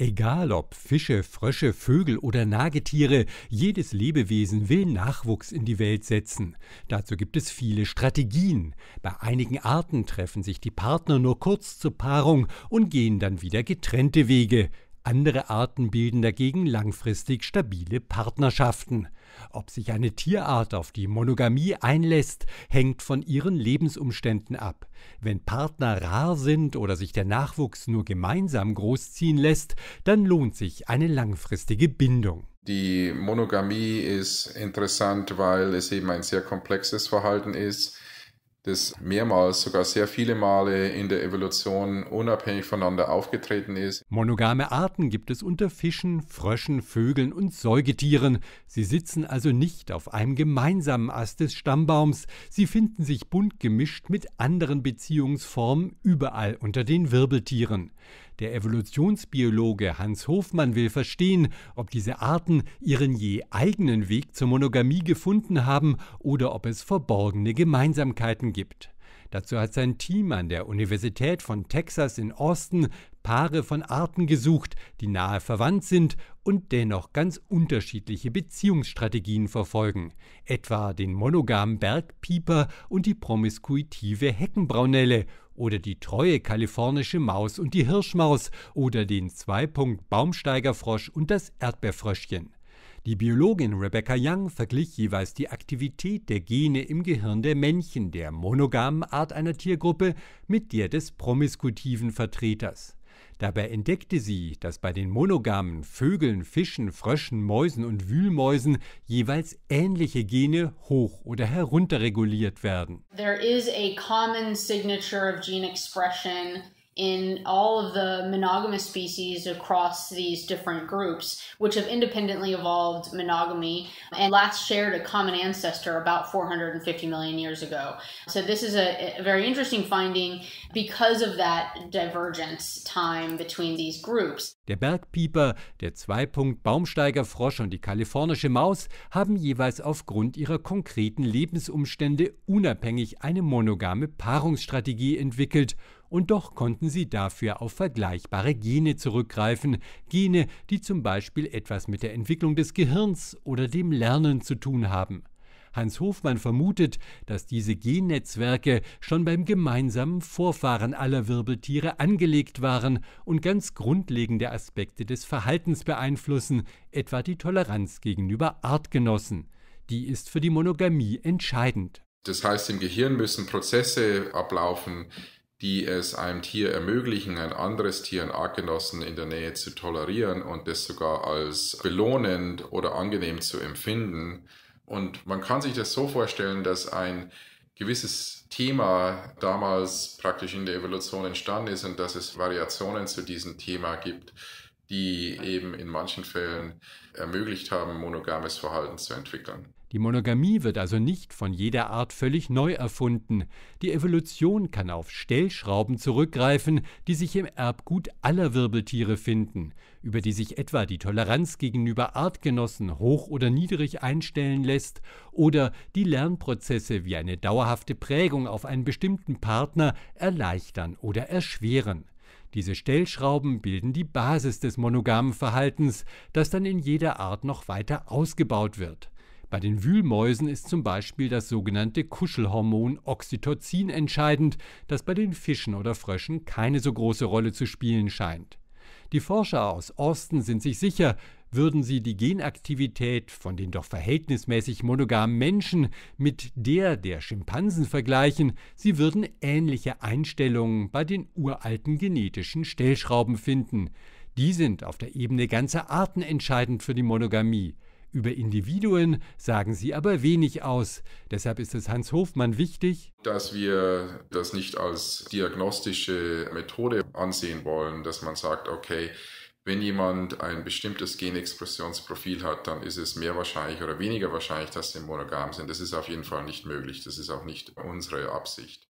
Egal ob Fische, Frösche, Vögel oder Nagetiere, jedes Lebewesen will Nachwuchs in die Welt setzen. Dazu gibt es viele Strategien. Bei einigen Arten treffen sich die Partner nur kurz zur Paarung und gehen dann wieder getrennte Wege. Andere Arten bilden dagegen langfristig stabile Partnerschaften. Ob sich eine Tierart auf die Monogamie einlässt, hängt von ihren Lebensumständen ab. Wenn Partner rar sind oder sich der Nachwuchs nur gemeinsam großziehen lässt, dann lohnt sich eine langfristige Bindung. Die Monogamie ist interessant, weil es eben ein sehr komplexes Verhalten ist das mehrmals, sogar sehr viele Male in der Evolution unabhängig voneinander aufgetreten ist. Monogame Arten gibt es unter Fischen, Fröschen, Vögeln und Säugetieren. Sie sitzen also nicht auf einem gemeinsamen Ast des Stammbaums. Sie finden sich bunt gemischt mit anderen Beziehungsformen überall unter den Wirbeltieren. Der Evolutionsbiologe Hans Hofmann will verstehen, ob diese Arten ihren je eigenen Weg zur Monogamie gefunden haben oder ob es verborgene Gemeinsamkeiten gibt. Dazu hat sein Team an der Universität von Texas in Austin Paare von Arten gesucht, die nahe verwandt sind und dennoch ganz unterschiedliche Beziehungsstrategien verfolgen, etwa den monogamen Bergpieper und die promiskuitive Heckenbraunelle oder die treue kalifornische Maus und die Hirschmaus oder den Zweipunkt Baumsteigerfrosch und das Erdbeerfröschchen. Die Biologin Rebecca Young verglich jeweils die Aktivität der Gene im Gehirn der Männchen der monogamen Art einer Tiergruppe mit der des promiskutiven Vertreters. Dabei entdeckte sie, dass bei den monogamen Vögeln, Fischen, Fröschen, Mäusen und Wühlmäusen jeweils ähnliche Gene hoch- oder herunterreguliert werden. There is a common signature of gene expression in all of the monogamous species across these different groups, which have independently evolved monogamy and last shared a common ancestor about 450 million years ago. So, this is a, a very interesting finding because of that divergence time between these groups. Der Bergpieper, der Zweipunkt Baumsteigerfrosch und die kalifornische Maus haben jeweils aufgrund ihrer konkreten Lebensumstände unabhängig eine monogame Paarungsstrategie entwickelt und doch konnten sie dafür auf vergleichbare Gene zurückgreifen, Gene, die zum Beispiel etwas mit der Entwicklung des Gehirns oder dem Lernen zu tun haben. Hans Hofmann vermutet, dass diese Gennetzwerke schon beim gemeinsamen Vorfahren aller Wirbeltiere angelegt waren und ganz grundlegende Aspekte des Verhaltens beeinflussen, etwa die Toleranz gegenüber Artgenossen. Die ist für die Monogamie entscheidend. Das heißt, im Gehirn müssen Prozesse ablaufen, die es einem Tier ermöglichen, ein anderes Tier, ein Artgenossen in der Nähe zu tolerieren und das sogar als belohnend oder angenehm zu empfinden. Und man kann sich das so vorstellen, dass ein gewisses Thema damals praktisch in der Evolution entstanden ist und dass es Variationen zu diesem Thema gibt, die eben in manchen Fällen ermöglicht haben, monogames Verhalten zu entwickeln. Die Monogamie wird also nicht von jeder Art völlig neu erfunden. Die Evolution kann auf Stellschrauben zurückgreifen, die sich im Erbgut aller Wirbeltiere finden, über die sich etwa die Toleranz gegenüber Artgenossen hoch oder niedrig einstellen lässt oder die Lernprozesse wie eine dauerhafte Prägung auf einen bestimmten Partner erleichtern oder erschweren. Diese Stellschrauben bilden die Basis des monogamen Verhaltens, das dann in jeder Art noch weiter ausgebaut wird. Bei den Wühlmäusen ist zum Beispiel das sogenannte Kuschelhormon Oxytocin entscheidend, das bei den Fischen oder Fröschen keine so große Rolle zu spielen scheint. Die Forscher aus Austin sind sich sicher, würden sie die Genaktivität von den doch verhältnismäßig monogamen Menschen mit der der Schimpansen vergleichen, sie würden ähnliche Einstellungen bei den uralten genetischen Stellschrauben finden. Die sind auf der Ebene ganzer Arten entscheidend für die Monogamie. Über Individuen sagen sie aber wenig aus. Deshalb ist es Hans Hofmann wichtig, dass wir das nicht als diagnostische Methode ansehen wollen, dass man sagt, okay, wenn jemand ein bestimmtes Genexpressionsprofil hat, dann ist es mehr wahrscheinlich oder weniger wahrscheinlich, dass sie monogam sind. Das ist auf jeden Fall nicht möglich. Das ist auch nicht unsere Absicht.